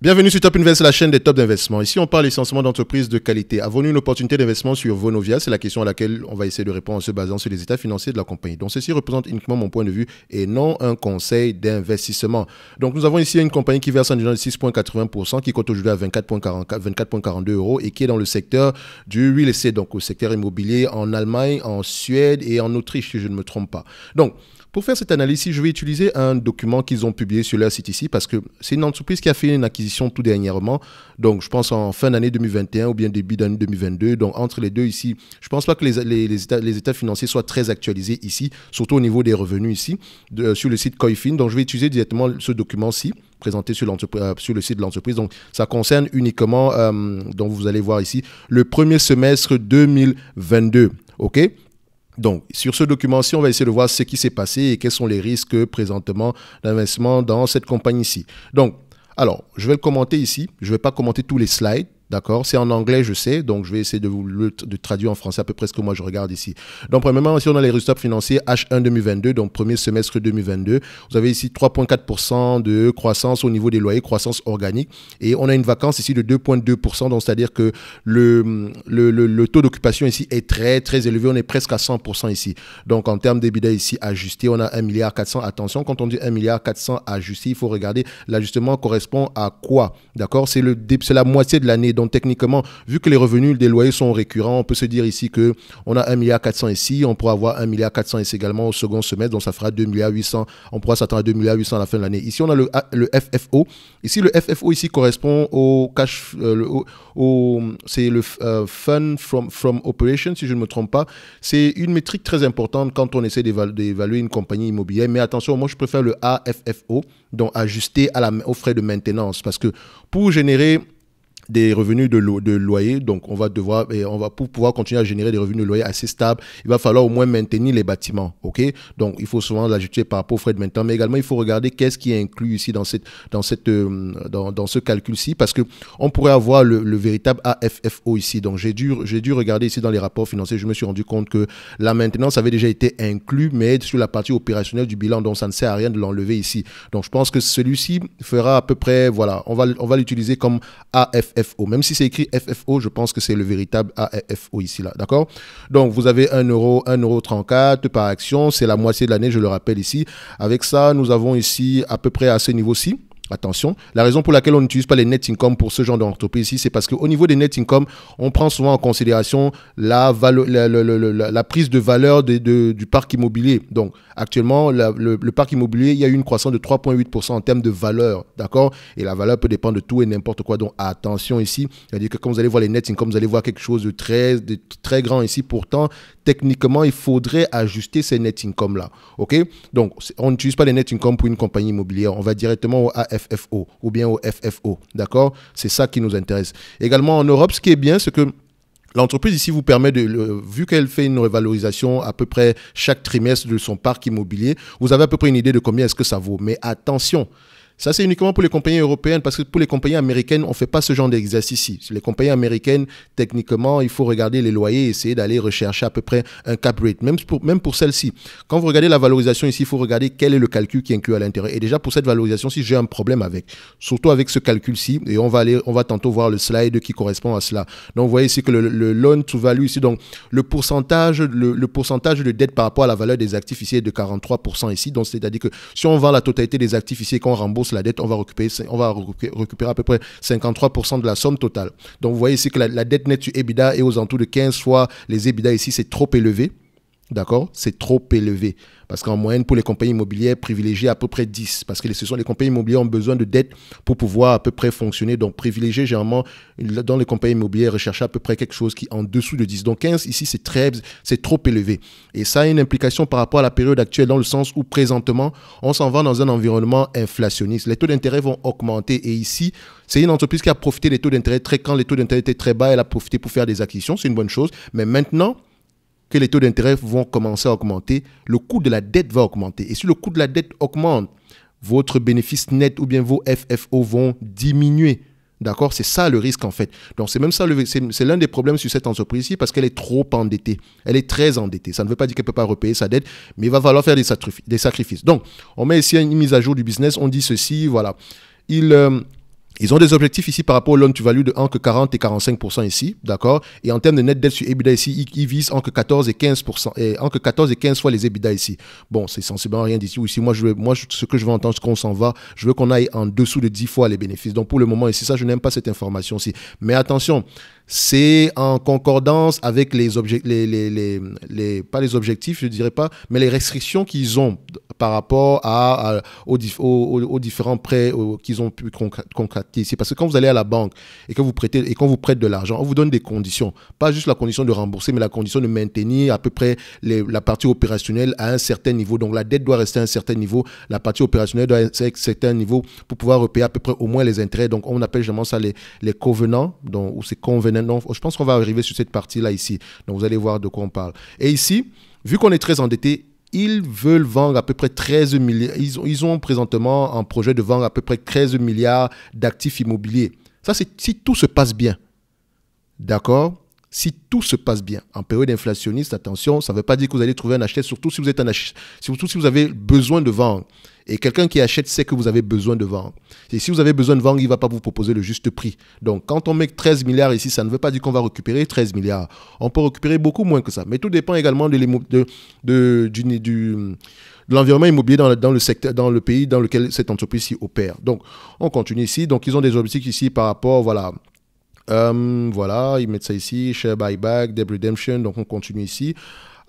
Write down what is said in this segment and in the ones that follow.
Bienvenue sur Top Invest, la chaîne des tops d'investissement. Ici, on parle essentiellement d'entreprises de qualité. Avons-nous une opportunité d'investissement sur Vonovia C'est la question à laquelle on va essayer de répondre en se basant sur les états financiers de la compagnie. Donc, ceci représente uniquement mon point de vue et non un conseil d'investissement. Donc, nous avons ici une compagnie qui verse un dividende de 6,80%, qui compte aujourd'hui à 24,42 euros et qui est dans le secteur du real estate, donc au secteur immobilier en Allemagne, en Suède et en Autriche, si je ne me trompe pas. Donc, pour faire cette analyse, je vais utiliser un document qu'ils ont publié sur leur site ici, parce que c'est une entreprise qui a fait une acquisition tout dernièrement, donc je pense en fin d'année 2021 ou bien début d'année 2022, donc entre les deux ici, je pense pas que les, les, états, financiers soient très actualisés ici, surtout au niveau des revenus ici, euh, sur le site Coifin, donc je vais utiliser directement ce document-ci présenté sur, euh, sur le site de l'entreprise. Donc, ça concerne uniquement, euh, donc vous allez voir ici, le premier semestre 2022. OK donc, sur ce document-ci, on va essayer de voir ce qui s'est passé et quels sont les risques présentement d'investissement dans cette compagnie-ci. Donc, alors, je vais le commenter ici. Je ne vais pas commenter tous les slides D'accord C'est en anglais, je sais, donc je vais essayer de vous le de traduire en français à peu près ce que moi je regarde ici. Donc, premièrement, si on a les résultats financiers H1 2022, donc premier semestre 2022, vous avez ici 3,4% de croissance au niveau des loyers, croissance organique. Et on a une vacance ici de 2,2%, donc c'est-à-dire que le, le, taux d'occupation ici est très, très élevé. On est presque à 100% ici. Donc, en termes d'EBITDA ici ajusté, on a 1 milliard 400. Attention, quand on dit 1 milliard 400 ajusté, il faut regarder l'ajustement correspond à quoi D'accord C'est la moitié de l'année donc techniquement, vu que les revenus des loyers sont récurrents, on peut se dire ici que on a 1 milliard 400 ici, on pourra avoir 1,4 milliard 400 ici également au second semestre, donc ça fera 2,8 milliards On pourra s'attendre à 2,8 milliards à la fin de l'année. Ici, on a le, ah, FFO. Ici, le FFO ici correspond au cash, euh, au, c'est le euh, fund from from operation, si je ne me trompe pas. C'est une métrique très importante quand on essaie d'évaluer une compagnie immobilière. Mais attention, moi je préfère le AFFO, donc ajusté à la, aux frais de maintenance, parce que pour générer des revenus de, de loyer. Donc, on va devoir, on va, pour pouvoir continuer à générer des revenus de loyer assez stables, il va falloir au moins maintenir les bâtiments. OK? Donc, il faut souvent l'ajouter par rapport aux frais de maintenance. Mais également, il faut regarder qu'est-ce qui est inclus ici dans, cette, dans, cette, euh, dans, ce calcul-ci. Parce que on pourrait avoir le, véritable AFFO ici. Donc, j'ai dû, dû regarder ici dans les rapports financiers. Je me suis rendu compte que la maintenance avait déjà été inclue, mais sur la partie opérationnelle du bilan. Donc, ça ne sert à rien de l'enlever ici. Donc, je pense que celui-ci fera à peu près, voilà, on va, on va l'utiliser comme AFFO même si c'est écrit FFO, je pense que c'est le véritable AFO ici, là, d'accord Donc, vous avez 1 euro, euro par action, c'est la moitié de l'année, je le rappelle ici. Avec ça, nous avons ici à peu près à ce niveau-ci, Attention, la raison pour laquelle on n'utilise pas les net income pour ce genre d'entreprise ici, c'est parce qu'au niveau des net income, on prend souvent en considération la, prise de valeur du parc immobilier. Donc, actuellement, le, parc immobilier, il y a eu une croissance de 3,8% en termes de valeur, d'accord Et la valeur peut dépendre de tout et n'importe quoi. Donc, attention ici, c'est-à-dire que quand vous allez voir les net income, vous allez voir quelque chose de très, très grand ici. Pourtant, techniquement, il faudrait ajuster ces net income-là, ok Donc, on n'utilise pas les net income pour une compagnie immobilière. On va directement au FFO ou bien au FFO. D'accord C'est ça qui nous intéresse. Également en Europe, ce qui est bien, c'est que L'entreprise ici vous permet de, vu qu'elle fait une revalorisation à peu près chaque trimestre de son parc immobilier, vous avez à peu près une idée de combien est-ce que ça vaut. Mais attention, ça, c'est uniquement pour les compagnies européennes, parce que pour les compagnies américaines, on ne fait pas ce genre d'exercice ici. Les compagnies américaines, techniquement, il faut regarder les loyers et essayer d'aller rechercher à peu près un cap rate, même pour, même pour celle-ci. Quand vous regardez la valorisation ici, il faut regarder quel est le calcul qui est inclus à l'intérieur. Et déjà, pour cette valorisation, ci j'ai un problème avec, surtout avec ce calcul-ci, et on va aller, on va tantôt voir le slide qui correspond à cela. Donc, vous voyez ici que le, loan to value ici, donc le pourcentage, le, pourcentage de dette par rapport à la valeur des actifs ici est de 43% ici. Donc, c'est-à-dire que si on vend la totalité des actifs ici et qu'on rembourse la dette, on va récupérer, on va récupérer à peu près 53% de la somme totale. Donc vous voyez ici que la, dette nette sur EBITDA est aux alentours de 15 fois les EBITDA ici, c'est trop élevé. D'accord C'est trop élevé. Parce qu'en moyenne, pour les compagnies immobilières, privilégier à peu près 10. Parce que ce sont les compagnies immobilières ont besoin de dettes pour pouvoir à peu près fonctionner. Donc, privilégier généralement dans les compagnies immobilières, rechercher à peu près quelque chose qui est en dessous de 10. Donc, 15, ici, c'est très, c'est trop élevé. Et ça a une implication par rapport à la période actuelle, dans le sens où présentement, on s'en va dans un environnement inflationniste. Les taux d'intérêt vont augmenter. Et ici, c'est une entreprise qui a profité des taux d'intérêt très, quand les taux d'intérêt étaient très bas, elle a profité pour faire des acquisitions. C'est une bonne chose. Mais maintenant, que les taux d'intérêt vont commencer à augmenter, le coût de la dette va augmenter. Et si le coût de la dette augmente, votre bénéfice net ou bien vos FFO vont diminuer. D'accord C'est ça le risque en fait. Donc c'est même ça, c'est l'un des problèmes sur cette entreprise-ci parce qu'elle est trop endettée. Elle est très endettée. Ça ne veut pas dire qu'elle ne peut pas repayer sa dette, mais il va falloir faire des, sacrifices. Donc on met ici une mise à jour du business. On dit ceci, voilà. Il, euh, ils ont des objectifs ici par rapport au loan to value de entre 40 et 45 ici, d'accord Et en termes de net debt sur EBITDA ici, ils, visent entre 14 et 15 et entre 14 et 15 fois les EBITDA ici. Bon, c'est sensiblement rien d'ici. Ici, moi, je veux, moi, ce que je veux entendre, c'est qu'on s'en va. Je veux qu'on aille en dessous de 10 fois les bénéfices. Donc, pour le moment, ici, ça, je n'aime pas cette information-ci. Mais attention, c'est en concordance avec les, les, les, les, pas les objectifs, je dirais pas, mais les restrictions qu'ils ont par rapport aux, différents prêts qu'ils ont pu concrétiser. Parce que quand vous allez à la banque et que vous prêtez et qu'on vous prête de l'argent, on vous donne des conditions, pas juste la condition de rembourser, mais la condition de maintenir à peu près la partie opérationnelle à un certain niveau. Donc la dette doit rester à un certain niveau, la partie opérationnelle doit rester à un certain niveau pour pouvoir repayer à peu près au moins les intérêts. Donc on appelle généralement ça les, convenants donc, ou ces convenants je pense qu'on va arriver sur cette partie-là ici. Donc vous allez voir de quoi on parle. Et ici, vu qu'on est très endetté, ils veulent vendre à peu près 13 milliards. Ils ils ont présentement un projet de vendre à peu près 13 milliards d'actifs immobiliers. Ça, c'est si tout se passe bien. D'accord si tout se passe bien en période inflationniste, attention, ça ne veut pas dire que vous allez trouver un acheteur, surtout si vous êtes un acheteur, surtout si vous avez besoin de vendre. Et quelqu'un qui achète sait que vous avez besoin de vendre. Et si vous avez besoin de vendre, il ne va pas vous proposer le juste prix. Donc quand on met 13 milliards ici, ça ne veut pas dire qu'on va récupérer 13 milliards. On peut récupérer beaucoup moins que ça. Mais tout dépend également de, l'environnement immobilier dans, le secteur, dans le pays dans lequel cette entreprise opère. Donc on continue ici. Donc ils ont des objectifs ici par rapport, voilà euh, voilà, ils mettent ça ici, share buyback, debt redemption, donc on continue ici.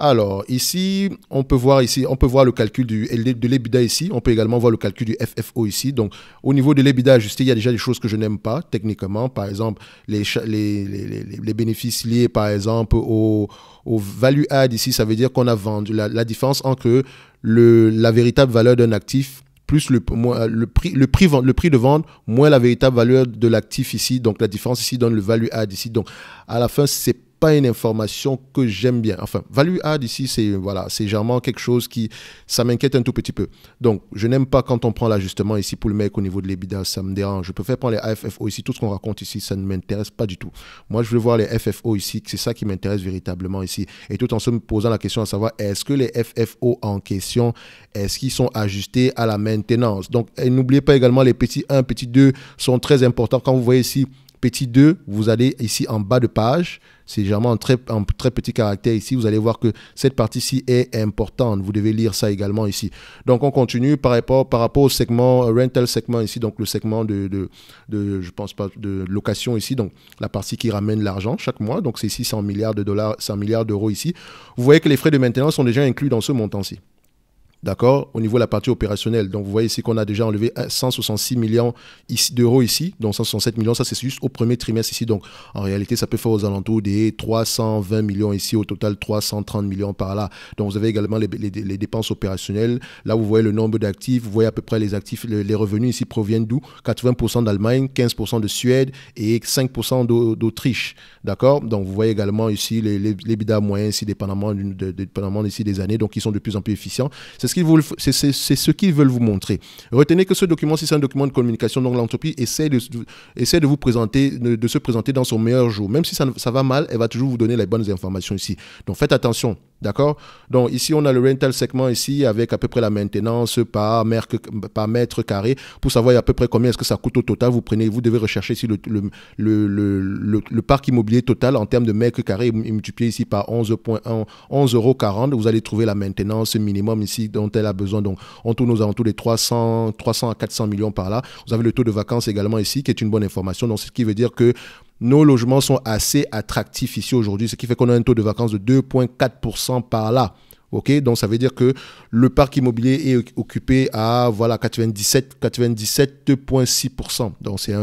Alors ici, on peut voir ici, on peut voir le calcul du, de l'EBITDA ici, on peut également voir le calcul du FFO ici. Donc au niveau de l'EBITDA ajusté, il y a déjà des choses que je n'aime pas techniquement, par exemple les, les, bénéfices liés par exemple au, au, value add ici, ça veut dire qu'on a vendu la, la différence entre le, la véritable valeur d'un actif plus le, prix, le, prix, le prix de vente, moins la véritable valeur de l'actif ici. Donc la différence ici donne le value add ici. Donc à la fin, c'est pas une information que j'aime bien. Enfin, value add ici, c'est voilà, généralement quelque chose qui, ça m'inquiète un tout petit peu. Donc, je n'aime pas quand on prend l'ajustement ici pour le mec au niveau de l'EBIDA, ça me dérange. Je préfère prendre les AFFO ici, tout ce qu'on raconte ici, ça ne m'intéresse pas du tout. Moi, je veux voir les FFO ici, c'est ça qui m'intéresse véritablement ici. Et tout en se posant la question à savoir, est-ce que les FFO en question, est-ce qu'ils sont ajustés à la maintenance Donc, n'oubliez pas également les petits 1, petits 2 sont très importants. Quand vous voyez ici, Petit 2, vous allez ici en bas de page, c'est généralement un très, très petit caractère ici, vous allez voir que cette partie-ci est importante, vous devez lire ça également ici. Donc on continue par rapport, par rapport au segment, euh, rental segment ici, donc le segment de, de, de je pense pas, de location ici, donc la partie qui ramène l'argent chaque mois, donc c'est 600 milliards de dollars, 100 milliards d'euros ici. Vous voyez que les frais de maintenance sont déjà inclus dans ce montant-ci. D'accord Au niveau de la partie opérationnelle. Donc, vous voyez ici qu'on a déjà enlevé 166 millions d'euros ici. Donc, 167 millions, ça, c'est juste au premier trimestre ici. Donc, en réalité, ça peut faire aux alentours des 320 millions ici. Au total, 330 millions par là. Donc, vous avez également les, dépenses opérationnelles. Là, vous voyez le nombre d'actifs. Vous voyez à peu près les actifs, les, revenus ici proviennent d'où 80% d'Allemagne, 15% de Suède et 5% d'Autriche. D'accord Donc, vous voyez également ici les, les, moyens ici, dépendamment, de, dépendamment ici des années. Donc, ils sont de plus en plus efficients veulent, c'est, ce qu'ils veulent vous montrer. Retenez que ce document, si c'est un document de communication, donc l'entreprise essaie de, de vous présenter, de, se présenter dans son meilleur jour. Même si ça va mal, elle va toujours vous donner les bonnes informations ici. Donc faites attention. D'accord Donc ici, on a le rental segment ici avec à peu près la maintenance par, par mètre carré. Pour savoir à peu près combien est-ce que ça coûte au total, vous, prenez, vous devez rechercher ici le, parc immobilier total en termes de mètre carré et ici par 11,1 euros Vous allez trouver la maintenance minimum ici dont elle a besoin. Donc on tourne aux alentours des 300, 300 à 400 millions par là. Vous avez le taux de vacances également ici qui est une bonne information. Donc ce qui veut dire que nos logements sont assez attractifs ici aujourd'hui, ce qui fait qu'on a un taux de vacances de 2,4% par là. Ok, Donc ça veut dire que le parc immobilier est occupé à voilà 97 97,6%. Donc c'est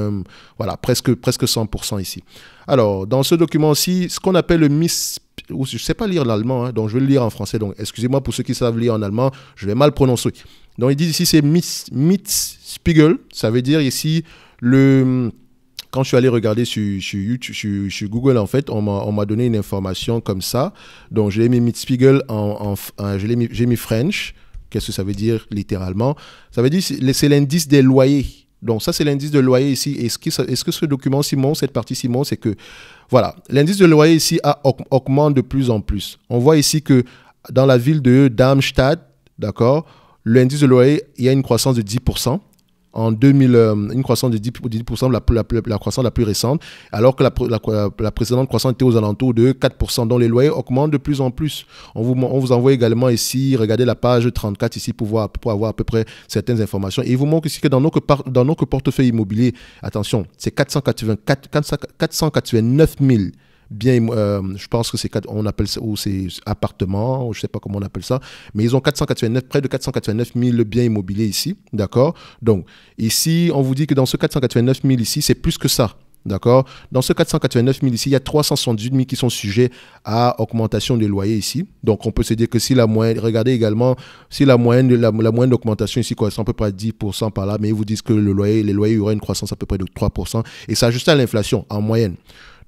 voilà presque presque 100% ici. Alors dans ce document-ci, ce qu'on appelle le Miss, ou je sais pas lire l'allemand, hein, donc je vais le lire en français. Donc excusez-moi pour ceux qui savent lire en allemand, je vais mal prononcer. Donc ils disent ici c'est Miss Spiegel, ça veut dire ici le quand je suis allé regarder sur, YouTube, Google, en fait, on m'a donné une information comme ça. Donc, j'ai mis Mitspiegel en, j'ai mis, French. Qu'est-ce que ça veut dire littéralement Ça veut dire c'est l'indice des loyers. Donc ça, c'est l'indice de loyer ici. Est-ce que, est -ce que ce document Simon, cette partie Simon, c'est que, voilà, l'indice de loyer ici a, augmente de plus en plus. On voit ici que dans la ville de Darmstadt, d'accord, l'indice de loyer, il y a une croissance de 10% en 2000, euh, une croissance de 10%, la, la, croissance la plus récente, alors que la, la, précédente croissance était aux alentours de 4%, dont les loyers augmentent de plus en plus. On vous, vous envoie également ici, regardez la page 34 ici pour, avoir à peu près certaines informations. Et il vous montre ici que dans notre, dans notre portefeuille immobilier, attention, c'est 489 000 bien, euh, je pense que c'est, on appelle ou c'est appartement, ou je sais pas comment on appelle ça, mais ils ont 489, près de 489 000 biens immobiliers ici, d'accord Donc, ici, on vous dit que dans ce 489 000 ici, c'est plus que ça. D'accord Dans ce 489 000 ici, il y a 378 000 qui sont sujets à augmentation des loyers ici. Donc, on peut se dire que si la moyenne, regardez également, si la moyenne, de la moyenne d'augmentation ici correspond à peu près à 10% par là, mais ils vous disent que le loyer, les loyers auraient une croissance à peu près de 3% et ça ajuste à l'inflation en moyenne.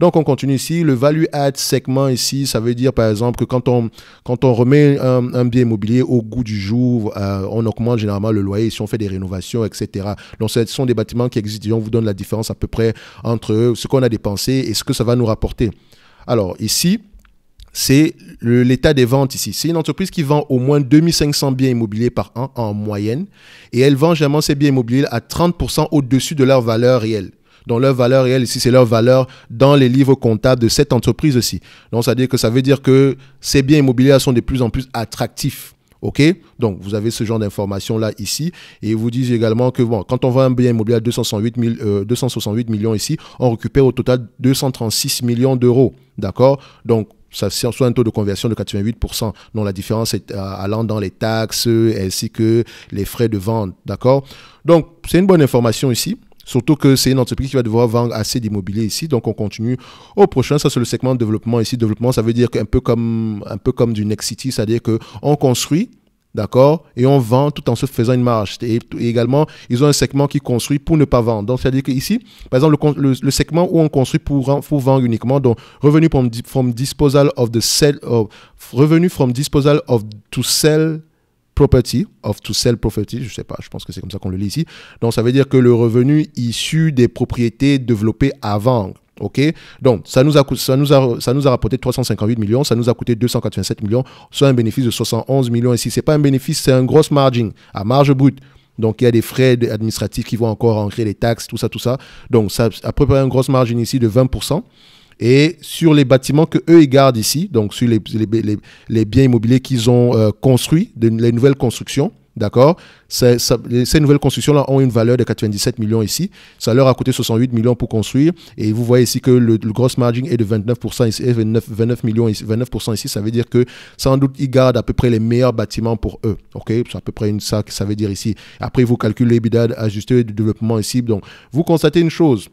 Donc on continue ici. Le value add segment ici, ça veut dire par exemple que quand on, quand on remet un, bien immobilier au goût du jour, euh, on augmente généralement le loyer si on fait des rénovations, etc. Donc ce sont des bâtiments qui existent on vous donne la différence à peu près entre ce qu'on a dépensé et ce que ça va nous rapporter. Alors ici, c'est l'état des ventes ici. C'est une entreprise qui vend au moins 2500 biens immobiliers par an en moyenne et elle vend généralement ses biens immobiliers à 30% au-dessus de leur valeur réelle. Donc leur valeur réelle ici, c'est leur valeur dans les livres comptables de cette entreprise aussi. Donc ça veut dire que ça veut dire que ces biens immobiliers sont de plus en plus attractifs. OK Donc, vous avez ce genre d'informations-là ici. Et ils vous disent également que bon, quand on vend un bien immobilier à 268, euh, millions ici, on récupère au total 236 millions d'euros. D'accord Donc, ça soit un taux de conversion de 88%. dont la différence est euh, allant dans les taxes ainsi que les frais de vente. D'accord Donc, c'est une bonne information ici. Surtout que c'est une entreprise qui va devoir vendre assez d'immobilier ici. Donc, on continue au prochain. Ça, c'est le segment de développement ici. Développement, ça veut dire un peu comme, un peu comme du Next City, c'est-à-dire qu'on construit D'accord Et on vend tout en se faisant une marge. Et, également, ils ont un segment qui construit pour ne pas vendre. Donc, c'est-à-dire qu'ici, par exemple, le, segment où on construit pour, pour vendre uniquement, donc revenu from, disposal of the sell, of, revenu from disposal of to sell property, of to sell property, je ne sais pas, je pense que c'est comme ça qu'on le lit ici. Donc ça veut dire que le revenu issu des propriétés développées avant. OK Donc ça nous a ça ça nous a rapporté 358 millions, ça nous a coûté 287 millions, soit un bénéfice de 71 millions ici. n'est pas un bénéfice, c'est un gros margin à marge brute. Donc, il y a des frais administratifs qui vont encore ancrer les taxes, tout ça, tout ça. Donc, ça a préparé un grosse margin ici de 20% et sur les bâtiments que eux ils gardent ici, donc sur les, les, biens immobiliers qu'ils ont euh, construits, de, les nouvelles constructions. D'accord Ces, nouvelles constructions-là ont une valeur de 97 millions ici. Ça leur a coûté 68 millions pour construire. Et vous voyez ici que le, gross margin est de 29% ici, 29, millions ici, 29% ici. Ça veut dire que sans doute, ils gardent à peu près les meilleurs bâtiments pour eux. OK C'est à peu près une, ça que ça veut dire ici. Après, vous calculez l'EBITDA ajusté du développement ici. Donc, vous constatez une chose.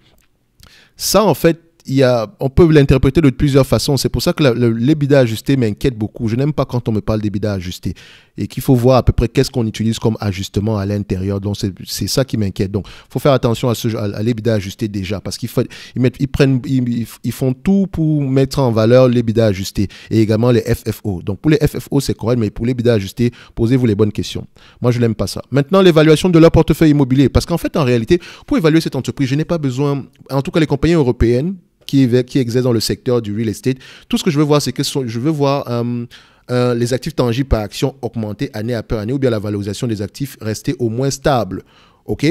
Ça, en fait, a, on peut l'interpréter de plusieurs façons. C'est pour ça que l'EBIDA ajusté m'inquiète beaucoup. Je n'aime pas quand on me parle d'EBIDA ajusté et qu'il faut voir à peu près qu'est-ce qu'on utilise comme ajustement à l'intérieur. Donc, c'est ça qui m'inquiète. Donc, il faut faire attention à, ce, à, l'EBIDA ajusté déjà parce qu'ils ils, font tout pour mettre en valeur l'EBIDA ajusté et également les FFO. Donc, pour les FFO, c'est correct, mais pour l'EBIDA ajusté, posez-vous les bonnes questions. Moi, je n'aime pas ça. Maintenant, l'évaluation de leur portefeuille immobilier. Parce qu'en fait, en réalité, pour évaluer cette entreprise, je n'ai pas besoin, en tout cas, les compagnies européennes, qui, qui dans le secteur du real estate. Tout ce que je veux voir, c'est que je veux voir euh, euh, les actifs tangibles par action augmenter année après année ou bien la valorisation des actifs rester au moins stable. OK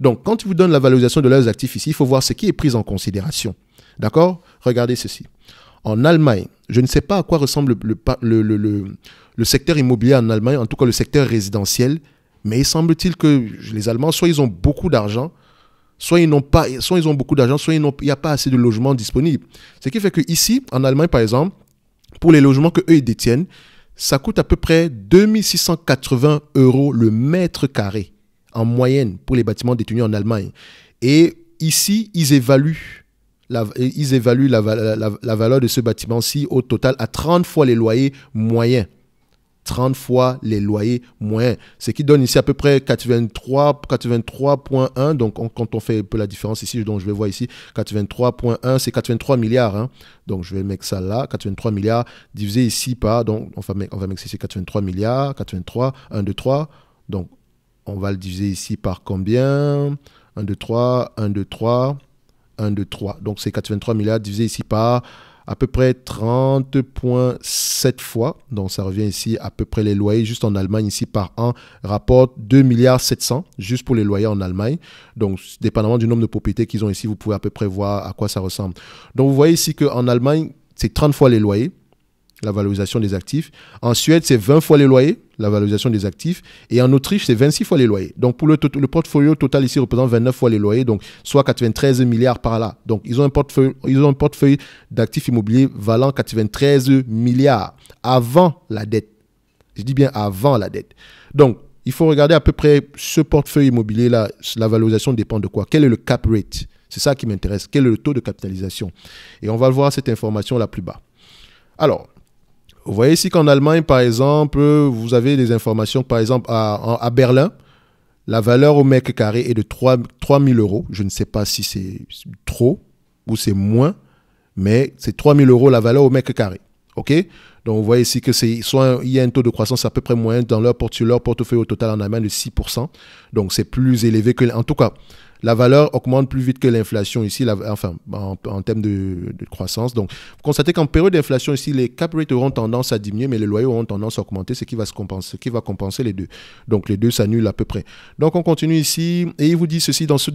Donc, quand ils vous donnent la valorisation de leurs actifs ici, il faut voir ce qui est pris en considération. D'accord Regardez ceci. En Allemagne, je ne sais pas à quoi ressemble le, le, le secteur immobilier en Allemagne, en tout cas le secteur résidentiel, mais il semble-t-il que les Allemands, soit ils ont beaucoup d'argent, Soit ils n'ont pas, soit ils ont beaucoup d'argent, soit il n'y a pas assez de logements disponibles. Ce qui fait que ici, en Allemagne par exemple, pour les logements que eux détiennent, ça coûte à peu près 2680 euros le mètre carré en moyenne pour les bâtiments détenus en Allemagne. Et ici, ils évaluent ils la valeur de ce bâtiment-ci au total à 30 fois les loyers moyens. 30 fois les loyers moyens, ce qui donne ici à peu près 83 83.1 donc quand on fait un peu la différence ici donc je vais voir ici 83.1 c'est 83 milliards hein. donc je vais mettre ça là 83 milliards divisé ici par donc on va mettre on va mettre ici 83 milliards 83 1 2 3 donc on va le diviser ici par combien 1 2 3 1 2 3 1 2 3 donc c'est 83 milliards divisé ici par à peu près 30,7 fois. Donc ça revient ici à peu près les loyers juste en Allemagne ici par an rapporte 2 milliards 700 juste pour les loyers en Allemagne. Donc dépendamment du nombre de propriétés qu'ils ont ici, vous pouvez à peu près voir à quoi ça ressemble. Donc vous voyez ici qu'en Allemagne, c'est 30 fois les loyers la valorisation des actifs. En Suède, c'est 20 fois les loyers, la valorisation des actifs. Et en Autriche, c'est 26 fois les loyers. Donc, pour le, portfolio total ici représente 29 fois les loyers, donc soit 93 milliards par là. Donc, ils ont un portefeuille, portefeuille d'actifs immobiliers valant 93 milliards avant la dette. Je dis bien avant la dette. Donc, il faut regarder à peu près ce portefeuille immobilier-là, la valorisation dépend de quoi Quel est le cap rate C'est ça qui m'intéresse. Quel est le taux de capitalisation Et on va voir cette information là plus bas. Alors, vous voyez ici qu'en Allemagne, par exemple, vous avez des informations, par exemple, à, Berlin, la valeur au mètre carré est de 3, 000 euros. Je ne sais pas si c'est trop ou c'est moins, mais c'est 3 000 euros la valeur au mètre carré. OK Donc, vous voyez ici que c'est soit il y a un taux de croissance à peu près moyen dans leur, portefeuille, leur portefeuille au total en Allemagne de 6 Donc, c'est plus élevé que. En tout cas, la valeur augmente plus vite que l'inflation ici, enfin, en, termes de, croissance. Donc, vous constatez qu'en période d'inflation ici, les cap rates auront tendance à diminuer, mais les loyers auront tendance à augmenter, ce qui va, se compenser, qui va compenser les deux. Donc, les deux s'annulent à peu près. Donc, on continue ici, et il vous dit ceci dans ce,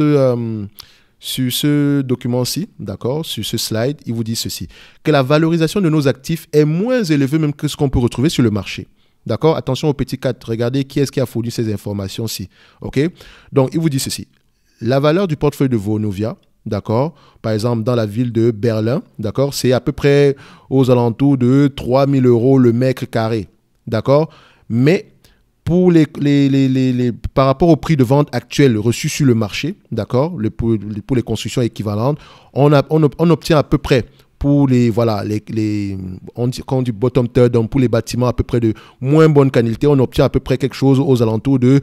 euh, sur ce document-ci, d'accord, sur ce slide, il vous dit ceci, que la valorisation de nos actifs est moins élevée même que ce qu'on peut retrouver sur le marché. D'accord Attention au petit 4. Regardez qui est-ce qui a fourni ces informations-ci. OK Donc, il vous dit ceci. La valeur du portefeuille de Vonovia, d'accord Par exemple, dans la ville de Berlin, d'accord C'est à peu près aux alentours de 3000 euros le mètre carré, d'accord Mais pour les, les, par rapport au prix de vente actuel reçu sur le marché, d'accord pour, les constructions équivalentes, on obtient à peu près pour les, voilà, les, on dit, quand on bottom third, donc pour les bâtiments à peu près de moins bonne qualité, on obtient à peu près quelque chose aux alentours de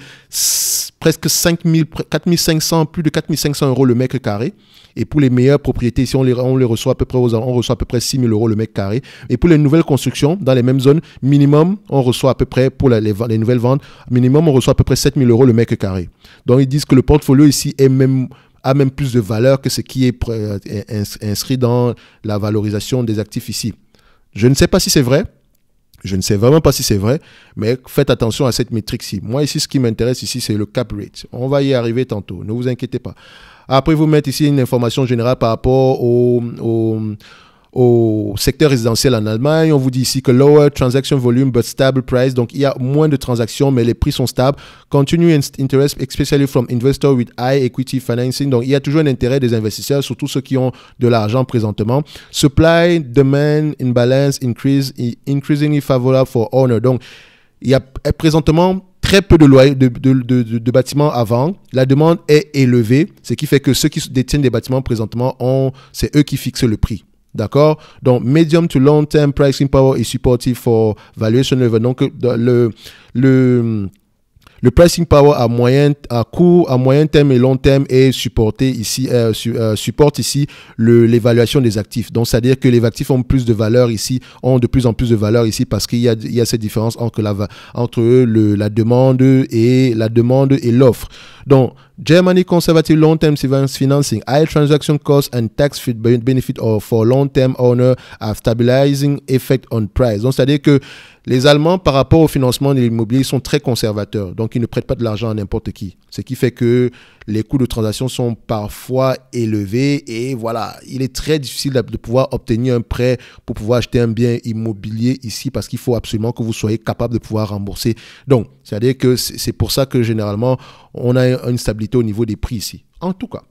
presque 5000, 4500, plus de 4500 euros le mètre carré. Et pour les meilleures propriétés, si on les, on les reçoit à peu près aux, on reçoit à peu près 6000 euros le mètre carré. Et pour les nouvelles constructions, dans les mêmes zones, minimum, on reçoit à peu près, pour les, nouvelles ventes, minimum, on reçoit à peu près 7000 euros le mètre carré. Donc, ils disent que le portfolio ici est même a même plus de valeur que ce qui est euh, inscrit dans la valorisation des actifs ici. Je ne sais pas si c'est vrai. Je ne sais vraiment pas si c'est vrai, mais faites attention à cette métrique-ci. Moi, ici, ce qui m'intéresse ici, c'est le cap rate. On va y arriver tantôt, ne vous inquiétez pas. Après, vous mettez ici une information générale par rapport au, au au secteur résidentiel en Allemagne. On vous dit ici que lower transaction volume but stable price. Donc, il y a moins de transactions, mais les prix sont stables. Continue interest, especially from investors with high equity financing. Donc, il y a toujours un intérêt des investisseurs, surtout ceux qui ont de l'argent présentement. Supply, demand, imbalance, increase, increasingly favorable for owner. Donc, il y a présentement très peu de, loyer, de, de, de, bâtiments avant. La demande est élevée, ce qui fait que ceux qui détiennent des bâtiments présentement, c'est eux qui fixent le prix. D'accord Donc, medium to long term pricing power is supportive for valuation level. Donc, le, le, le pricing power à moyen, à court, à moyen terme et long terme est supporté ici, euh, euh, supporte ici l'évaluation des actifs. Donc, c'est-à-dire que les actifs ont plus de valeur ici, ont de plus en plus de valeur ici parce qu'il y a, il y a cette différence entre la, entre la demande et la demande et l'offre. Donc, Germany conservative long-term financing, high transaction costs and tax benefit for long-term owner have stabilizing effect on price. Donc, c'est-à-dire que les Allemands, par rapport au financement de l'immobilier, sont très conservateurs. Donc, ils ne prêtent pas de l'argent à n'importe qui. Ce qui fait que les coûts de transaction sont parfois élevés et voilà, il est très difficile de pouvoir obtenir un prêt pour pouvoir acheter un bien immobilier ici parce qu'il faut absolument que vous soyez capable de pouvoir rembourser. Donc, c'est-à-dire que c'est pour ça que généralement, on a une stabilité au niveau des prix ici. En tout cas.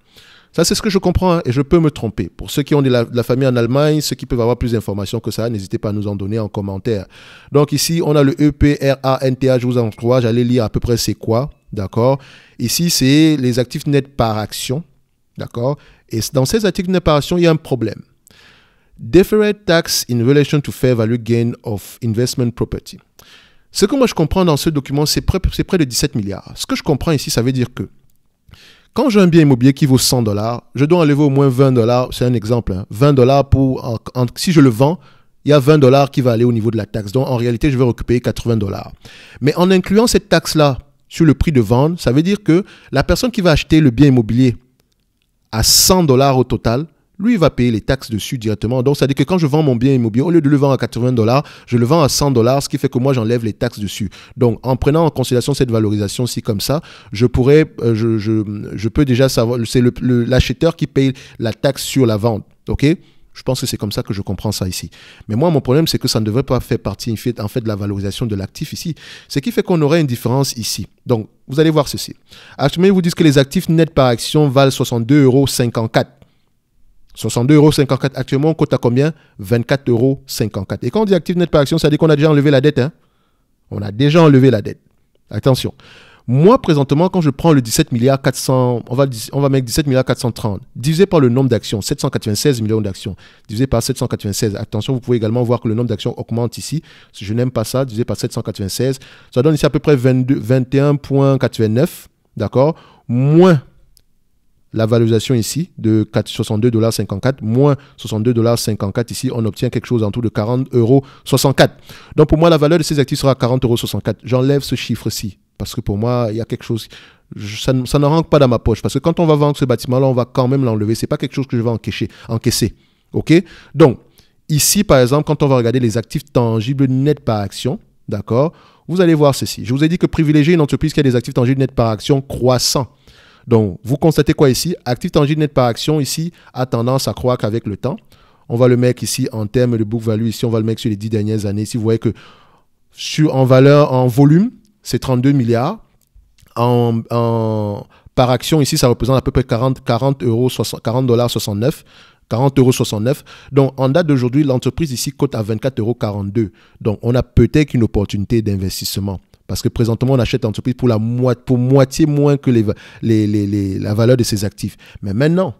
Ça, c'est ce que je comprends hein, et je peux me tromper. Pour ceux qui ont de la, famille en Allemagne, ceux qui peuvent avoir plus d'informations que ça, n'hésitez pas à nous en donner en commentaire. Donc ici, on a le EPRANTA. Je vous encourage à aller lire à peu près c'est quoi D'accord Ici, c'est les actifs nets par action. D'accord Et dans ces actifs nets par action, il y a un problème. Deferred tax in relation to fair value gain of investment property. Ce que moi je comprends dans ce document, c'est près, près, de 17 milliards. Ce que je comprends ici, ça veut dire que quand j'ai un bien immobilier qui vaut 100 dollars, je dois enlever au moins 20 dollars, c'est un exemple, 20 hein, dollars pour, si je le vends, il y a 20 dollars qui va aller au niveau de la taxe. Donc en réalité, je vais récupérer 80 dollars. Mais en incluant cette taxe-là sur le prix de vente, ça veut dire que la personne qui va acheter le bien immobilier à 100 dollars au total, lui, il va payer les taxes dessus directement. Donc, ça veut dire que quand je vends mon bien immobilier, au lieu de le vendre à 80 dollars, je le vends à 100 dollars, ce qui fait que moi, j'enlève les taxes dessus. Donc, en prenant en considération cette valorisation, ci comme ça, je pourrais, euh, je, peux déjà savoir, c'est l'acheteur qui paye la taxe sur la vente. OK je pense que c'est comme ça que je comprends ça ici. Mais moi, mon problème, c'est que ça ne devrait pas faire partie en fait, de la valorisation de l'actif ici. Ce qui fait qu'on aurait une différence ici. Donc, vous allez voir ceci. ils vous disent que les actifs nets par action valent 62,54 euros. 62,54 euros. Actuellement, on cote à combien 24,54 euros. Et quand on dit actifs nets par action, ça veut dire qu'on a déjà enlevé la dette. Hein? on a déjà enlevé la dette. Attention. Moi, présentement, quand je prends le 17 milliards 400, on va, on va mettre 17 milliards divisé par le nombre d'actions, 796 millions d'actions, divisé par 796. Attention, vous pouvez également voir que le nombre d'actions augmente ici. Si je n'aime pas ça, divisé par 796, ça donne ici à peu près 21,89, d'accord Moins la valorisation ici de 62,54$, moins 62,54$ ici, on obtient quelque chose en tout de 40,64$. Donc pour moi, la valeur de ces actifs sera 40,64$. J'enlève ce chiffre-ci parce que pour moi, il y a quelque chose. ça, ne rentre pas dans ma poche. Parce que quand on va vendre ce bâtiment-là, on va quand même l'enlever. Ce n'est pas quelque chose que je vais encaisser. encaisser. OK Donc, ici, par exemple, quand on va regarder les actifs tangibles nets par action, d'accord Vous allez voir ceci. Je vous ai dit que privilégier une entreprise qui a des actifs tangibles nets par action croissants. Donc, vous constatez quoi ici Actifs tangibles nets par action ici a tendance à croître avec le temps. On va le mettre ici en termes de book value, ici on va le mettre sur les dix dernières années. Ici, vous voyez que sur, en valeur, en volume, c'est 32 milliards. En, par action, ici, ça représente à peu près 40, euros, dollars 69. 40,69 euros. Donc, en date d'aujourd'hui, l'entreprise ici cote à 24,42 euros. Donc, on a peut-être une opportunité d'investissement. Parce que présentement, on achète l'entreprise pour, moitié, pour moitié moins que la valeur de ses actifs. Mais maintenant,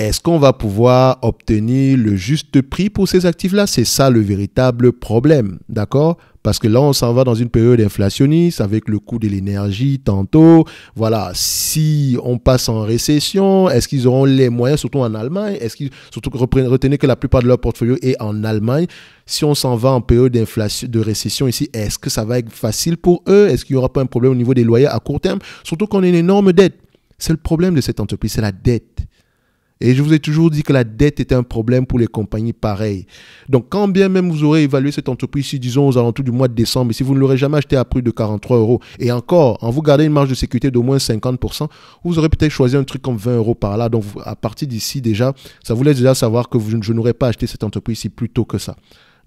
est-ce qu'on va pouvoir obtenir le juste prix pour ces actifs-là C'est ça le véritable problème, d'accord parce que là, on s'en va dans une période inflationniste avec le coût de l'énergie tantôt. Voilà, si on passe en récession, est-ce qu'ils auront les moyens, surtout en Allemagne Est-ce surtout retenez que la plupart de leur portfolio est en Allemagne. Si on s'en va en période de récession ici, est-ce que ça va être facile pour eux Est-ce qu'il n'y aura pas un problème au niveau des loyers à court terme Surtout qu'on a une énorme dette. C'est le problème de cette entreprise, c'est la dette. Et je vous ai toujours dit que la dette était un problème pour les compagnies pareilles. Donc, quand bien même vous aurez évalué cette entreprise, ici, disons aux alentours du mois de décembre, si vous ne l'aurez jamais acheté à plus de 43 euros, et encore, en vous gardant une marge de sécurité d'au moins 50%, vous aurez peut-être choisi un truc comme 20 euros par là. Donc, à partir d'ici, déjà, ça vous laisse déjà savoir que je n'aurais pas acheté cette entreprise ici plus tôt que ça.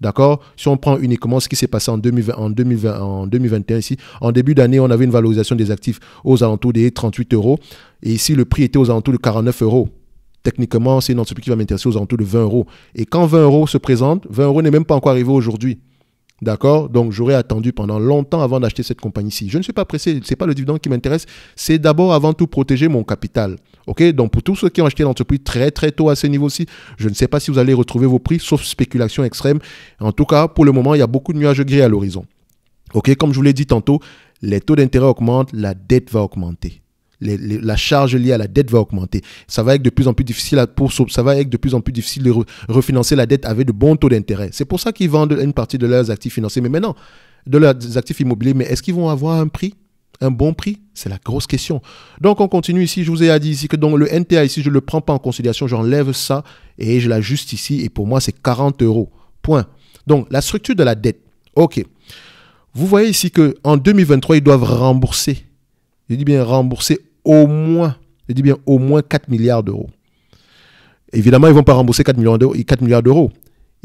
D'accord Si on prend uniquement ce qui s'est passé en, 2020, en 2021 ici, en début d'année, on avait une valorisation des actifs aux alentours des 38 euros. Et ici, le prix était aux alentours de 49 euros techniquement, c'est une entreprise qui va m'intéresser aux alentours de 20 euros. Et quand 20 euros se présente, 20 euros n'est même pas encore arrivé aujourd'hui. D'accord Donc j'aurais attendu pendant longtemps avant d'acheter cette compagnie-ci. Je ne suis pas pressé, ce n'est pas le dividende qui m'intéresse, c'est d'abord avant tout protéger mon capital. OK Donc pour tous ceux qui ont acheté l'entreprise très très tôt à ce niveau-ci, je ne sais pas si vous allez retrouver vos prix, sauf spéculation extrême. En tout cas, pour le moment, il y a beaucoup de nuages gris à l'horizon. OK Comme je vous l'ai dit tantôt, les taux d'intérêt augmentent, la dette va augmenter la charge liée à la dette va augmenter. Ça va être de plus en plus difficile pour, ça va être de plus en plus difficile de refinancer la dette avec de bons taux d'intérêt. C'est pour ça qu'ils vendent une partie de leurs actifs financiers, mais maintenant, de leurs actifs immobiliers. Mais est-ce qu'ils vont avoir un prix un bon prix C'est la grosse question. Donc on continue ici, je vous ai dit ici que donc le NTA ici, je ne le prends pas en considération, j'enlève ça et je l'ajuste ici et pour moi c'est 40 euros. Point. Donc la structure de la dette, ok. Vous voyez ici qu'en 2023, ils doivent rembourser je dis bien rembourser au moins, je dis bien au moins 4 milliards d'euros. Évidemment, ils ne vont pas rembourser 4 milliards d'euros.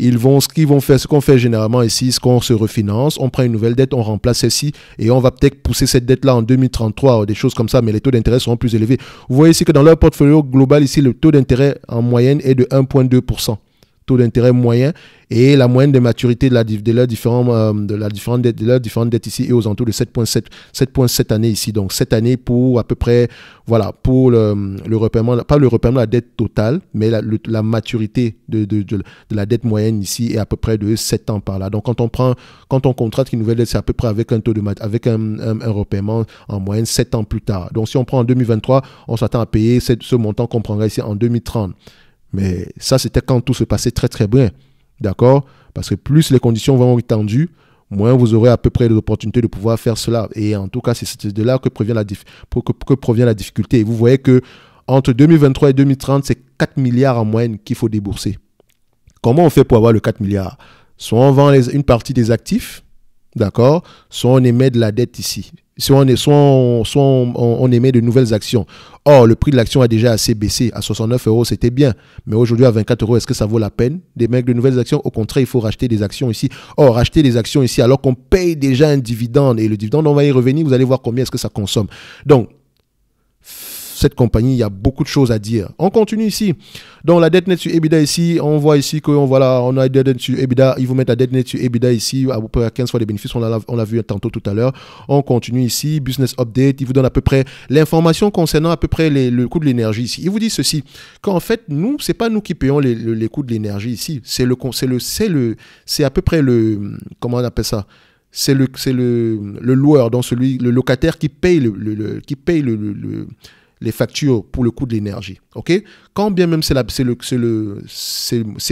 Ils vont, ce qu'ils vont faire, ce qu'on fait généralement ici, c'est qu'on se refinance, on prend une nouvelle dette, on remplace celle-ci et on va peut-être pousser cette dette-là en 2033 ou des choses comme ça, mais les taux d'intérêt seront plus élevés. Vous voyez ici que dans leur portfolio global, ici, le taux d'intérêt en moyenne est de 1,2% taux d'intérêt moyen et la moyenne de maturité de la, de de la différente euh, de leurs différentes dettes ici est aux alentours de 7.7 7.7 années ici donc 7 années pour à peu près voilà pour le, le repaiement pas le repaiement de la dette totale mais la, maturité de, la dette moyenne ici est à peu près de 7 ans par là donc quand on prend quand on contracte une nouvelle dette c'est à peu près avec un taux de avec un, repaiement en moyenne 7 ans plus tard donc si on prend en 2023 on s'attend à payer ce, ce montant qu'on prendra ici en 2030 mais ça, c'était quand tout se passait très très bien. D'accord Parce que plus les conditions vont être tendues, moins vous aurez à peu près l'opportunité de pouvoir faire cela. Et en tout cas, c'est de là que, provient la que provient la difficulté. Et vous voyez que entre 2023 et 2030, c'est 4 milliards en moyenne qu'il faut débourser. Comment on fait pour avoir le 4 milliards Soit on vend une partie des actifs, d'accord Soit on émet de la dette ici soit on, est, on, émet de nouvelles actions. Or, le prix de l'action a déjà assez baissé. À 69 euros, c'était bien. Mais aujourd'hui, à 24 euros, est-ce que ça vaut la peine d'émettre de nouvelles actions Au contraire, il faut racheter des actions ici. Or, racheter des actions ici alors qu'on paye déjà un dividende. Et le dividende, on va y revenir. Vous allez voir combien est-ce que ça consomme. Donc, cette compagnie, il y a beaucoup de choses à dire. On continue ici. Donc la dette nette sur EBITDA ici, on voit ici qu'on voilà, on a la dette sur EBITDA, ils vous mettent la dette nette sur EBITDA ici à peu près 15 fois les bénéfices, on l'a on vu tantôt tout à l'heure. On continue ici, business update, ils vous donnent à peu près l'information concernant à peu près le coût de l'énergie ici. Ils vous disent ceci qu'en fait nous, c'est pas nous qui payons les, les, coûts de l'énergie ici, c'est le c'est le c'est le c'est à peu près le comment on appelle ça c'est le, le, le loueur, donc celui, le locataire qui paye le, qui paye le, les factures pour le coût de l'énergie. ok Quand bien même c'est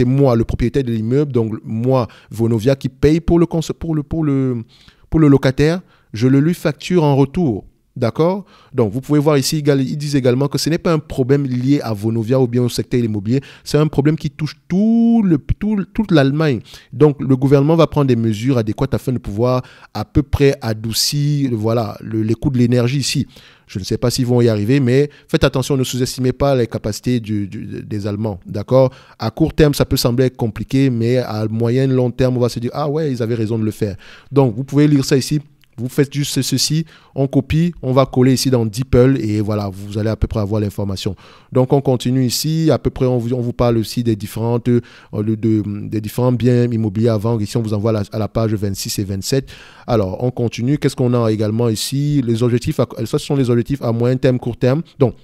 moi, le propriétaire de l'immeuble, donc moi, Vonovia, qui paye pour le, pour le, pour le, pour le locataire, je le lui facture en retour. D'accord Donc, vous pouvez voir ici, ils disent également que ce n'est pas un problème lié à Vonovia ou bien au secteur immobilier, c'est un problème qui touche tout le, toute l'Allemagne. Donc, le gouvernement va prendre des mesures adéquates afin de pouvoir à peu près adoucir voilà, le, les coûts de l'énergie ici. Je ne sais pas s'ils vont y arriver, mais faites attention, ne sous-estimez pas les capacités des Allemands. D'accord À court terme, ça peut sembler compliqué, mais à moyen, long terme, on va se dire, ah ouais, ils avaient raison de le faire. Donc, vous pouvez lire ça ici. Vous faites juste ceci, on copie, on va coller ici dans DeepL et voilà, vous allez à peu près avoir l'information. Donc on continue ici, à peu près on vous, parle aussi des, différentes, euh, des différents biens immobiliers à vendre. Ici on vous envoie à la page 26 et 27. Alors on continue, qu'est-ce qu'on a également ici Les objectifs, à, ce sont les objectifs à moyen terme, court terme. Donc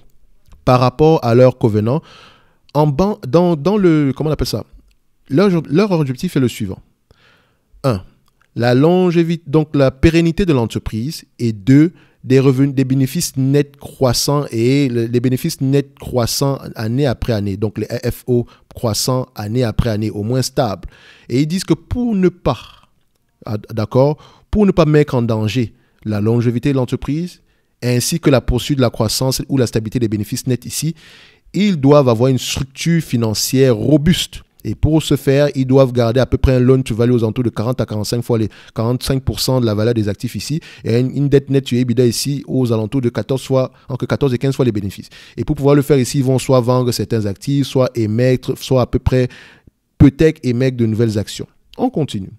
par rapport à leur covenant, en dans, le, comment on appelle ça leur, leur objectif est le suivant. 1 la longévité, donc la pérennité de l'entreprise, et deux, des revenus, des bénéfices nets croissants et les bénéfices nets croissants année après année, donc les FO croissants année après année, au moins stable. Et ils disent que pour ne pas, ah, d'accord, pour ne pas mettre en danger la longévité de l'entreprise, ainsi que la poursuite de la croissance ou la stabilité des bénéfices nets ici, ils doivent avoir une structure financière robuste et pour ce faire, ils doivent garder à peu près un loan to value aux alentours de 40 à 45 fois les 45% de la valeur des actifs ici et une, dette nette sur EBITDA ici aux alentours de 14 fois, entre 14 et 15 fois les bénéfices. Et pour pouvoir le faire ici, ils vont soit vendre certains actifs, soit émettre, soit à peu près peut-être émettre de nouvelles actions. On continue.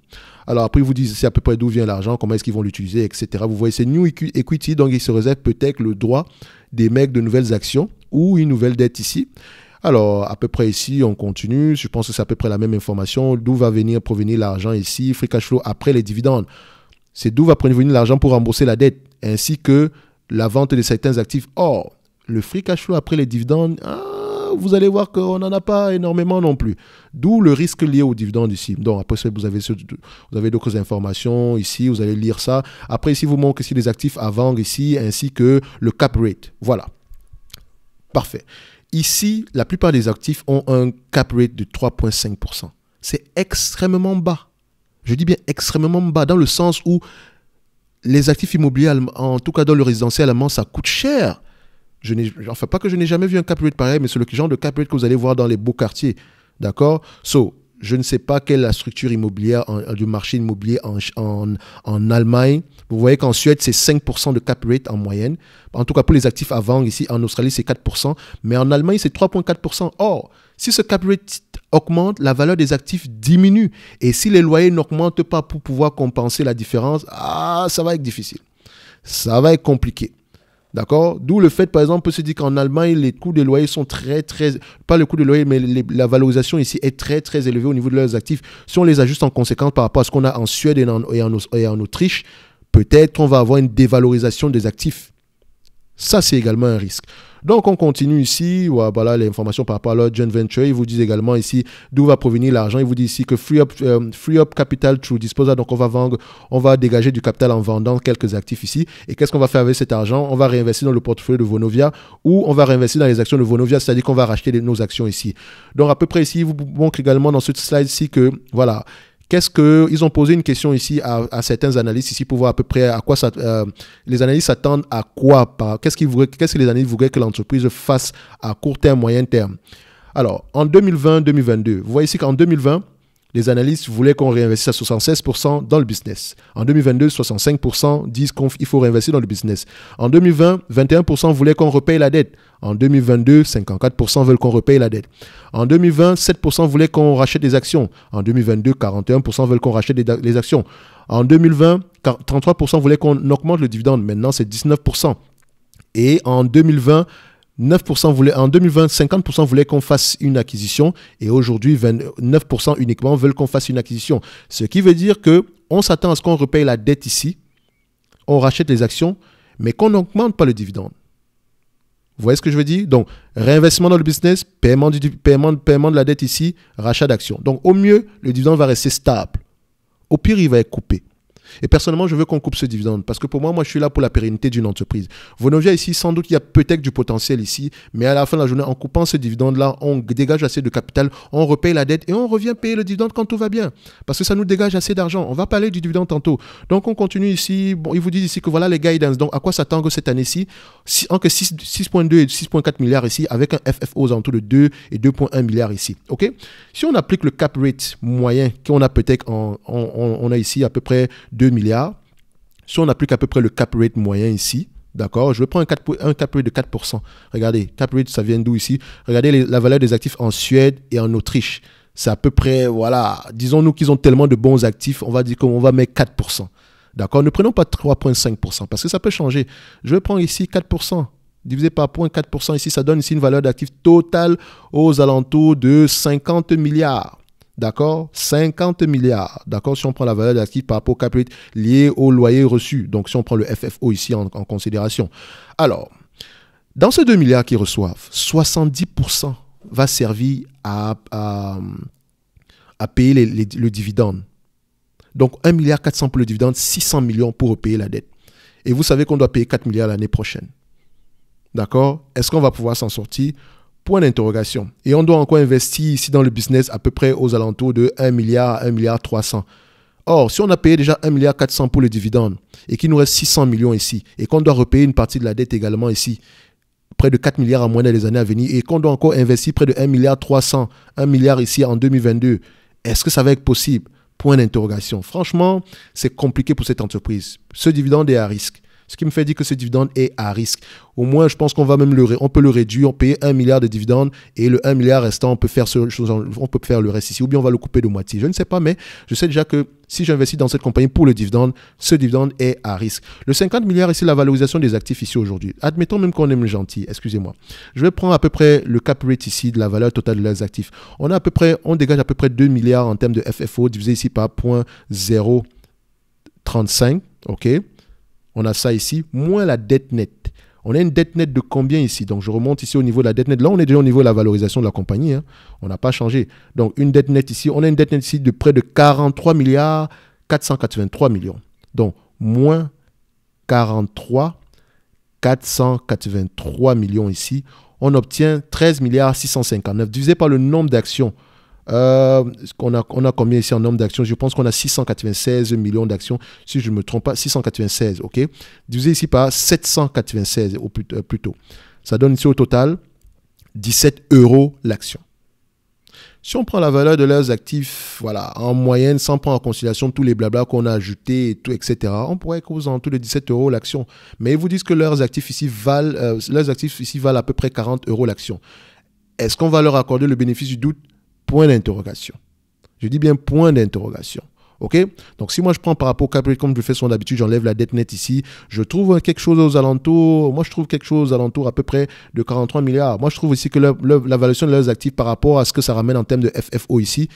Alors après, ils vous disent c'est à peu près d'où vient l'argent, comment est-ce qu'ils vont l'utiliser, etc. Vous voyez, c'est New Equity, donc ils se réservent peut-être le droit d'émettre de nouvelles actions ou une nouvelle dette ici. Alors, à peu près ici, on continue. Je pense que c'est à peu près la même information. D'où va venir provenir l'argent ici Free cash flow après les dividendes. C'est d'où va provenir l'argent pour rembourser la dette, ainsi que la vente de certains actifs. Or, le free cash flow après les dividendes, ah, vous allez voir qu'on n'en a pas énormément non plus. D'où le risque lié aux dividendes ici. Donc, après ça, vous avez, avez d'autres informations ici, vous allez lire ça. Après, ici, vous montrez ici les actifs à vendre ici, ainsi que le cap rate. Voilà. Parfait. Ici, la plupart des actifs ont un cap rate de 3,5%. C'est extrêmement bas. Je dis bien extrêmement bas, dans le sens où les actifs immobiliers, en tout cas dans le résidentiel allemand, ça coûte cher. Je n'ai, enfin, pas que je n'ai jamais vu un cap rate pareil, mais c'est le genre de cap rate que vous allez voir dans les beaux quartiers. D'accord So, je ne sais pas quelle est la structure immobilière du marché immobilier en, en, Allemagne. Vous voyez qu'en Suède, c'est 5% de cap rate en moyenne. En tout cas, pour les actifs avant, ici, en Australie, c'est 4%. Mais en Allemagne, c'est 3,4%. Or, si ce cap rate augmente, la valeur des actifs diminue. Et si les loyers n'augmentent pas pour pouvoir compenser la différence, ah, ça va être difficile. Ça va être compliqué. D'accord D'où le fait, par exemple, peut se dire qu'en Allemagne, les coûts des loyers sont très, très. Pas le coût des loyers, mais la valorisation ici est très, très élevée au niveau de leurs actifs. Si on les ajuste en conséquence par rapport à ce qu'on a en Suède et en Autriche, peut-être on va avoir une dévalorisation des actifs. Ça, c'est également un risque. Donc, on continue ici. Voilà informations par rapport à leur joint venture. Ils vous disent également ici d'où va provenir l'argent. Ils vous disent ici que free up, euh, free up capital True disposal. Donc, on va vendre, on va dégager du capital en vendant quelques actifs ici. Et qu'est-ce qu'on va faire avec cet argent On va réinvestir dans le portefeuille de Vonovia ou on va réinvestir dans les actions de Vonovia, c'est-à-dire qu'on va racheter nos actions ici. Donc, à peu près ici, vous montre également dans ce slide-ci que, voilà, Qu'est-ce que ils ont posé une question ici à, certains analystes ici pour voir à peu près à quoi ça, euh, les analystes s'attendent à quoi par qu'est-ce qu'ils voudraient qu'est-ce que les analystes voudraient que l'entreprise fasse à court terme moyen terme. Alors en 2020-2022, vous voyez ici qu'en 2020 les analystes voulaient qu'on réinvestisse à 76% dans le business. En 2022, 65% disent qu'il faut réinvestir dans le business. En 2020, 21% voulaient qu'on repaye la dette. En 2022, 54% veulent qu'on repaye la dette. En 2020, 7% voulaient qu'on rachète des actions. En 2022, 41% veulent qu'on rachète des, les actions. En 2020, 33% voulaient qu'on augmente le dividende. Maintenant, c'est 19%. Et en 2020, 9% voulaient, en 2020, 50% voulaient qu'on fasse une acquisition et aujourd'hui, 29% uniquement veulent qu'on fasse une acquisition. Ce qui veut dire que on s'attend à ce qu'on repaye la dette ici, on rachète les actions, mais qu'on n'augmente pas le dividende. Vous voyez ce que je veux dire Donc, réinvestissement dans le business, paiement, paiement de la dette ici, rachat d'actions. Donc, au mieux, le dividende va rester stable. Au pire, il va être coupé. Et personnellement, je veux qu'on coupe ce dividende parce que pour moi, moi, je suis là pour la pérennité d'une entreprise. Vonovia ici, sans doute, il y a peut-être du potentiel ici, mais à la fin de la journée, en coupant ce dividende-là, on dégage assez de capital, on repaye la dette et on revient payer le dividende quand tout va bien parce que ça nous dégage assez d'argent. On va parler du dividende tantôt. Donc, on continue ici. Bon, ils vous disent ici que voilà les guidance. Donc, à quoi s'attendre cette année-ci Entre 6,2 et 6,4 milliards ici, avec un FFO aux alentours de 2 et 2,1 milliards ici. OK Si on applique le cap rate moyen qu'on a peut-être, on, on a ici à peu près 2 milliards. Si on n'a plus qu'à peu près le cap rate moyen ici, D'accord Je vais prendre un, cap rate de 4%. Regardez, cap rate, ça vient d'où ici Regardez la valeur des actifs en Suède et en Autriche. C'est à peu près, voilà, disons-nous qu'ils ont tellement de bons actifs, on va dire qu'on va mettre 4%. D'accord Ne prenons pas 3,5% parce que ça peut changer. Je vais prendre ici 4%. Divisé par 0,4% ici, ça donne ici une valeur d'actifs totale aux alentours de 50 milliards d'accord 50 milliards, d'accord Si on prend la valeur de par rapport au capital lié au loyer reçu, donc si on prend le FFO ici en, considération. Alors, dans ces 2 milliards qu'ils reçoivent, 70% va servir à, payer le dividende. Donc 1 milliard 400 pour le dividende, 600 millions pour repayer la dette. Et vous savez qu'on doit payer 4 milliards l'année prochaine. D'accord Est-ce qu'on va pouvoir s'en sortir Point d'interrogation. Et on doit encore investir ici dans le business à peu près aux alentours de 1 milliard, 1 milliard 300. Or, si on a payé déjà 1 milliard 400 pour le dividende et qu'il nous reste 600 millions ici et qu'on doit repayer une partie de la dette également ici, près de 4 milliards à moyen des années à venir et qu'on doit encore investir près de 1 milliard 300, 1 milliard ici en 2022, est-ce que ça va être possible Point d'interrogation. Franchement, c'est compliqué pour cette entreprise. Ce dividende est à risque. Ce qui me fait dire que ce dividende est à risque. Au moins, je pense qu'on va même le, on peut le réduire, payer 1 milliard de dividendes et le 1 milliard restant, on peut, faire ce, on peut faire le reste ici. Ou bien on va le couper de moitié. Je ne sais pas, mais je sais déjà que si j'investis dans cette compagnie pour le dividende, ce dividende est à risque. Le 50 milliards ici, la valorisation des actifs ici aujourd'hui. Admettons même qu'on aime le gentil, excusez-moi. Je vais prendre à peu près le cap rate ici de la valeur totale de leurs actifs. On a à peu près, on dégage à peu près 2 milliards en termes de FFO divisé ici par 0,35. OK on a ça ici, moins la dette nette. On a une dette nette de combien ici Donc je remonte ici au niveau de la dette nette. Là, on est déjà au niveau de la valorisation de la compagnie. Hein. On n'a pas changé. Donc une dette nette ici, on a une dette nette ici de près de 43 milliards 483 millions. Donc moins 43 483 millions ici. On obtient 13 milliards 659 divisé par le nombre d'actions euh, on, a, a combien ici en nombre d'actions Je pense qu'on a 696 millions d'actions, si je ne me trompe pas, 696, ok Divisé ici par 796 au plutôt. Euh, Ça donne ici au total 17 euros l'action. Si on prend la valeur de leurs actifs, voilà, en moyenne, sans prendre en considération tous les blabla qu'on a ajoutés tout, etc., on pourrait être en tout de 17 euros l'action. Mais ils vous disent que leurs actifs ici valent, euh, leurs actifs ici valent à peu près 40 euros l'action. Est-ce qu'on va leur accorder le bénéfice du doute Point d'interrogation. Je dis bien point d'interrogation. OK Donc, si moi je prends par rapport au Capri, comme je fais son d'habitude, j'enlève la dette nette ici, je trouve quelque chose aux alentours, moi je trouve quelque chose aux alentours à peu près de 43 milliards. Moi je trouve aussi que la valuation de leurs actifs par rapport à ce que ça ramène en termes de FFO ici,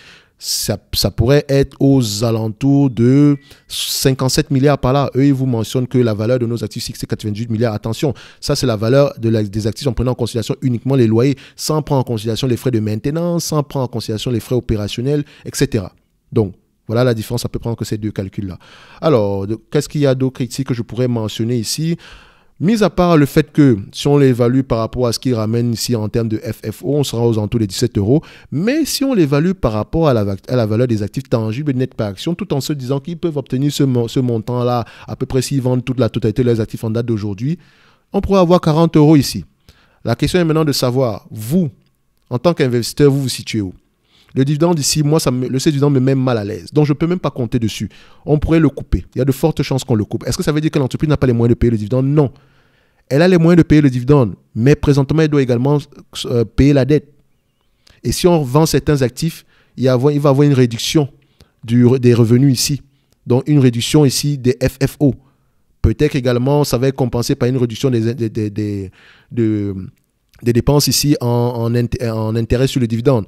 ça, pourrait être aux alentours de 57 milliards par là. Eux, ils vous mentionnent que la valeur de nos actifs c'est 98 milliards. Attention, ça, c'est la valeur des actifs en prenant en considération uniquement les loyers, sans prendre en considération les frais de maintenance, sans prendre en considération les frais opérationnels, etc. Donc, voilà la différence à peu près entre ces deux calculs-là. Alors, qu'est-ce qu'il y a d'autre ici que je pourrais mentionner ici Mis à part le fait que si on l'évalue par rapport à ce qu'il ramène ici en termes de FFO, on sera aux alentours des 17 euros. Mais si on l'évalue par rapport à la, valeur des actifs tangibles et net par action, tout en se disant qu'ils peuvent obtenir ce, montant-là, à peu près s'ils vendent toute la totalité de leurs actifs en date d'aujourd'hui, on pourrait avoir 40 euros ici. La question est maintenant de savoir, vous, en tant qu'investisseur, vous vous situez où le dividende ici, moi, ça me, le dividende me met mal à l'aise. Donc, je ne peux même pas compter dessus. On pourrait le couper. Il y a de fortes chances qu'on le coupe. Est-ce que ça veut dire que l'entreprise n'a pas les moyens de payer le dividende Non elle a les moyens de payer le dividende, mais présentement, elle doit également euh, payer la dette. Et si on vend certains actifs, il, va y avoir une réduction des revenus ici, donc une réduction ici des FFO. Peut-être également, ça va être compensé par une réduction des, dépenses ici en, en, intérêt sur le dividende,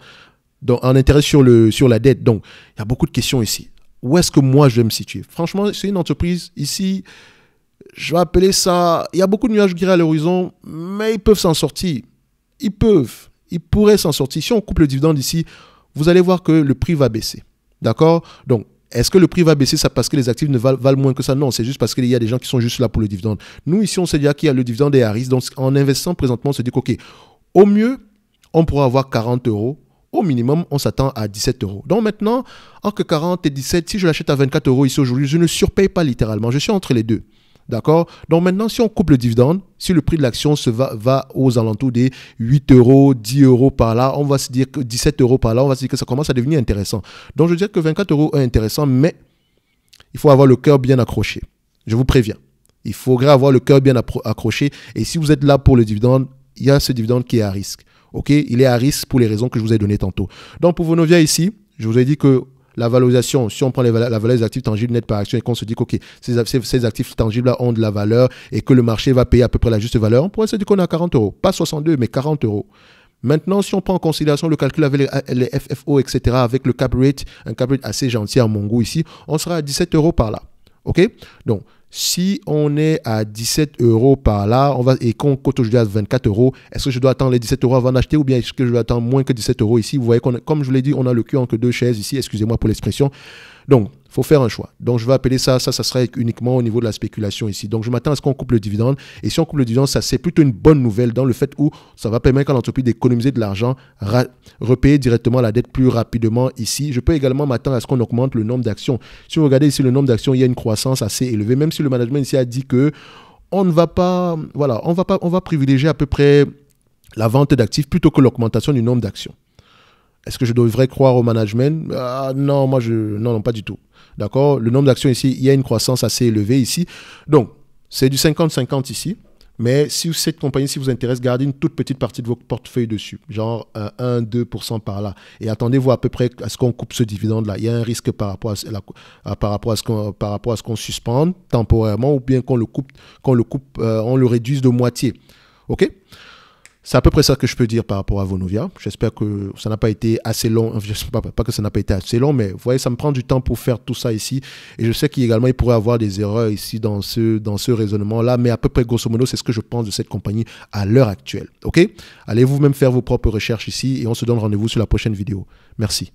en intérêt sur la dette. Donc, il y a beaucoup de questions ici. Où est-ce que moi je vais me situer Franchement, c'est une entreprise ici je vais appeler ça, il y a beaucoup de nuages gris à l'horizon, mais ils peuvent s'en sortir. Ils peuvent, ils pourraient s'en sortir. Si on coupe le dividende ici, vous allez voir que le prix va baisser. D'accord Donc, est-ce que le prix va baisser ça parce que les actifs ne valent, moins que ça Non, c'est juste parce qu'il y a des gens qui sont juste là pour le dividende. Nous, ici, on sait déjà qu'il y a le dividende et Harris. Donc, en investissant présentement, on se dit qu'au au mieux, on pourra avoir 40 euros. Au minimum, on s'attend à 17 euros. Donc maintenant, entre 40 et 17, si je l'achète à 24 euros ici aujourd'hui, je ne surpaye pas littéralement. Je suis entre les deux. D'accord Donc maintenant, si on coupe le dividende, si le prix de l'action se va, va, aux alentours des 8 euros, 10 euros par là, on va se dire que 17 euros par là, on va se dire que ça commence à devenir intéressant. Donc je dirais que 24 euros est intéressant, mais il faut avoir le cœur bien accroché. Je vous préviens. Il faudrait avoir le cœur bien accroché. Et si vous êtes là pour le dividende, il y a ce dividende qui est à risque. OK Il est à risque pour les raisons que je vous ai données tantôt. Donc pour vos ici, je vous ai dit que la valorisation, si on prend la valeur des actifs tangibles nets par action et qu'on se dit que ces, actifs tangibles-là ont de la valeur et que le marché va payer à peu près la juste valeur, on pourrait se dire qu'on est à 40 euros. Pas 62, mais 40 euros. Maintenant, si on prend en considération le calcul avec les, FFO, etc., avec le cap rate, un cap rate assez gentil à mon goût ici, on sera à 17 euros par là. OK Donc, si on est à 17 euros par là, on va, et qu'on cote aujourd'hui à 24 euros, est-ce que je dois attendre les 17 euros avant d'acheter ou bien est-ce que je dois attendre moins que 17 euros ici Vous voyez, qu'on, comme je vous l'ai dit, on a le cul que deux chaises ici, excusez-moi pour l'expression. Donc, faut faire un choix. Donc je vais appeler ça, ça, ça serait uniquement au niveau de la spéculation ici. Donc je m'attends à ce qu'on coupe le dividende. Et si on coupe le dividende, ça c'est plutôt une bonne nouvelle dans le fait où ça va permettre à l'entreprise d'économiser de l'argent, repayer directement la dette plus rapidement ici. Je peux également m'attendre à ce qu'on augmente le nombre d'actions. Si vous regardez ici le nombre d'actions, il y a une croissance assez élevée, même si le management ici a dit que on ne va pas, voilà, on va pas, on va privilégier à peu près la vente d'actifs plutôt que l'augmentation du nombre d'actions. Est-ce que je devrais croire au management ah, Non, moi, je... Non, non, pas du tout. D'accord Le nombre d'actions ici, il y a une croissance assez élevée ici. Donc, c'est du 50-50 ici. Mais si cette compagnie, si vous intéresse, gardez une toute petite partie de votre portefeuille dessus, genre 1-2% par là. Et attendez-vous à peu près à ce qu'on coupe ce dividende-là. Il y a un risque par rapport à, ce, par rapport à ce qu'on, par rapport à ce qu'on suspende temporairement ou bien qu'on le coupe, qu'on le coupe, euh, on le réduise de moitié. OK c'est à peu près ça que je peux dire par rapport à Vonovia. J'espère que ça n'a pas été assez long. pas, que ça n'a pas été assez long, mais vous voyez, ça me prend du temps pour faire tout ça ici. Et je sais qu'également, il pourrait avoir des erreurs ici dans ce, dans ce raisonnement-là. Mais à peu près, grosso modo, c'est ce que je pense de cette compagnie à l'heure actuelle. OK Allez vous-même faire vos propres recherches ici et on se donne rendez-vous sur la prochaine vidéo. Merci.